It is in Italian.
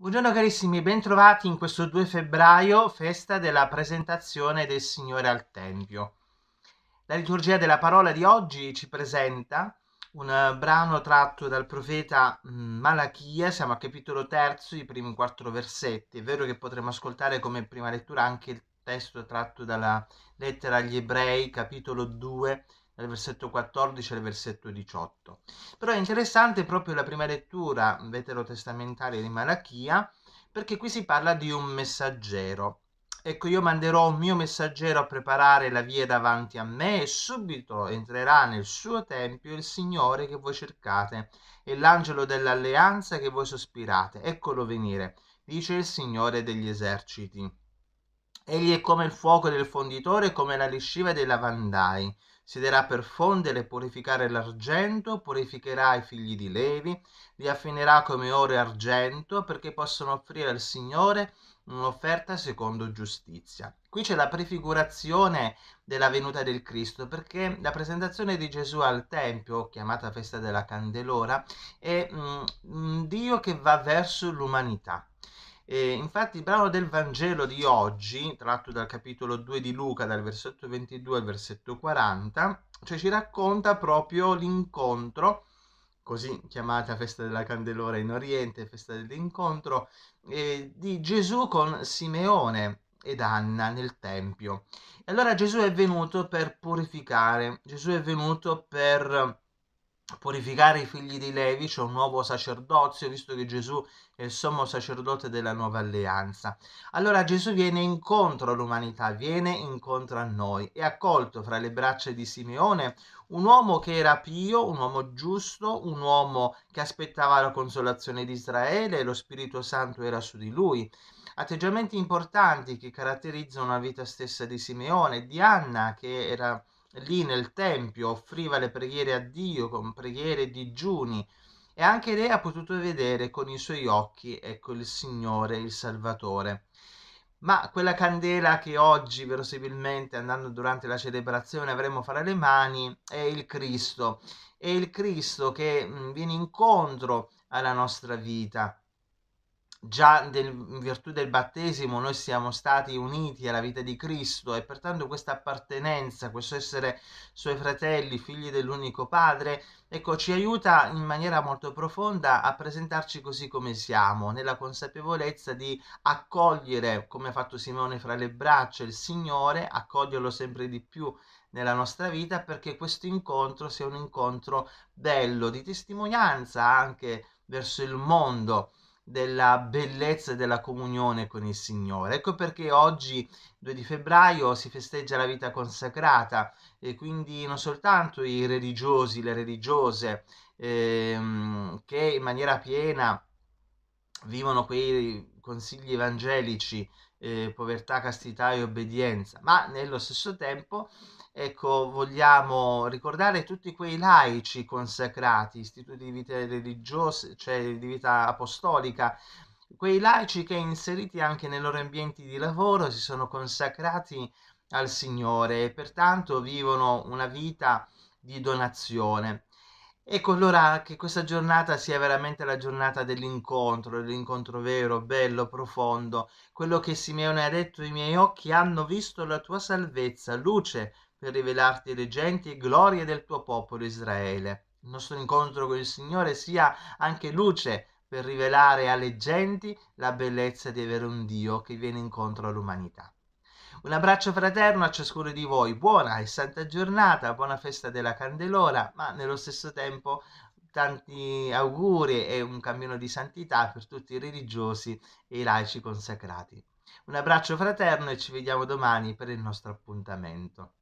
Buongiorno carissimi e bentrovati in questo 2 febbraio, festa della presentazione del Signore al Tempio. La liturgia della parola di oggi ci presenta un eh, brano tratto dal profeta mm, Malachia, siamo al capitolo 3, i primi quattro versetti. È vero che potremmo ascoltare come prima lettura anche il testo tratto dalla lettera agli ebrei, capitolo 2, dal versetto 14 al versetto 18. Però è interessante proprio la prima lettura veterotestamentale di Malachia, perché qui si parla di un messaggero. Ecco, io manderò un mio messaggero a preparare la via davanti a me e subito entrerà nel suo tempio il Signore che voi cercate e l'angelo dell'alleanza che voi sospirate. Eccolo venire, dice il Signore degli eserciti. Egli è come il fuoco del fonditore come la lisciva dei lavandai. Siederà per fondere e purificare l'argento, purificherà i figli di Levi, li affinerà come oro e argento, perché possono offrire al Signore un'offerta secondo giustizia. Qui c'è la prefigurazione della venuta del Cristo, perché la presentazione di Gesù al Tempio, chiamata festa della Candelora, è mh, mm, Dio che va verso l'umanità e infatti il brano del Vangelo di oggi, tratto dal capitolo 2 di Luca, dal versetto 22 al versetto 40, cioè ci racconta proprio l'incontro, così chiamata festa della candelora in Oriente, festa dell'incontro, eh, di Gesù con Simeone ed Anna nel Tempio. E allora Gesù è venuto per purificare, Gesù è venuto per purificare i figli di Levi, c'è cioè un nuovo sacerdozio, visto che Gesù è il sommo sacerdote della nuova alleanza. Allora Gesù viene incontro all'umanità, viene incontro a noi e accolto fra le braccia di Simeone un uomo che era pio, un uomo giusto, un uomo che aspettava la consolazione di Israele lo Spirito Santo era su di lui. Atteggiamenti importanti che caratterizzano la vita stessa di Simeone, di Anna che era lì nel Tempio, offriva le preghiere a Dio con preghiere e digiuni, e anche lei ha potuto vedere con i suoi occhi, ecco, il Signore, il Salvatore. Ma quella candela che oggi, verosimilmente, andando durante la celebrazione, avremo fra le mani, è il Cristo. È il Cristo che viene incontro alla nostra vita già del, in virtù del battesimo noi siamo stati uniti alla vita di Cristo e pertanto questa appartenenza, questo essere suoi fratelli, figli dell'unico Padre, ecco, ci aiuta in maniera molto profonda a presentarci così come siamo, nella consapevolezza di accogliere, come ha fatto Simone fra le braccia, il Signore, accoglierlo sempre di più nella nostra vita perché questo incontro sia un incontro bello, di testimonianza anche verso il mondo della bellezza e della comunione con il Signore. Ecco perché oggi, 2 di febbraio, si festeggia la vita consacrata e quindi non soltanto i religiosi, le religiose ehm, che in maniera piena vivono quei consigli evangelici, eh, povertà, castità e obbedienza, ma nello stesso tempo ecco, vogliamo ricordare tutti quei laici consacrati, istituti di vita religiosa, cioè di vita apostolica, quei laici che inseriti anche nei loro ambienti di lavoro si sono consacrati al Signore e pertanto vivono una vita di donazione. Ecco allora che questa giornata sia veramente la giornata dell'incontro, dell'incontro vero, bello, profondo. Quello che Simeone ha detto, i miei occhi hanno visto la tua salvezza, luce per rivelarti le genti e glorie del tuo popolo Israele. Il nostro incontro con il Signore sia anche luce per rivelare alle genti la bellezza di avere un Dio che viene incontro all'umanità. Un abbraccio fraterno a ciascuno di voi, buona e santa giornata, buona festa della Candelora, ma nello stesso tempo tanti auguri e un cammino di santità per tutti i religiosi e i laici consacrati. Un abbraccio fraterno e ci vediamo domani per il nostro appuntamento.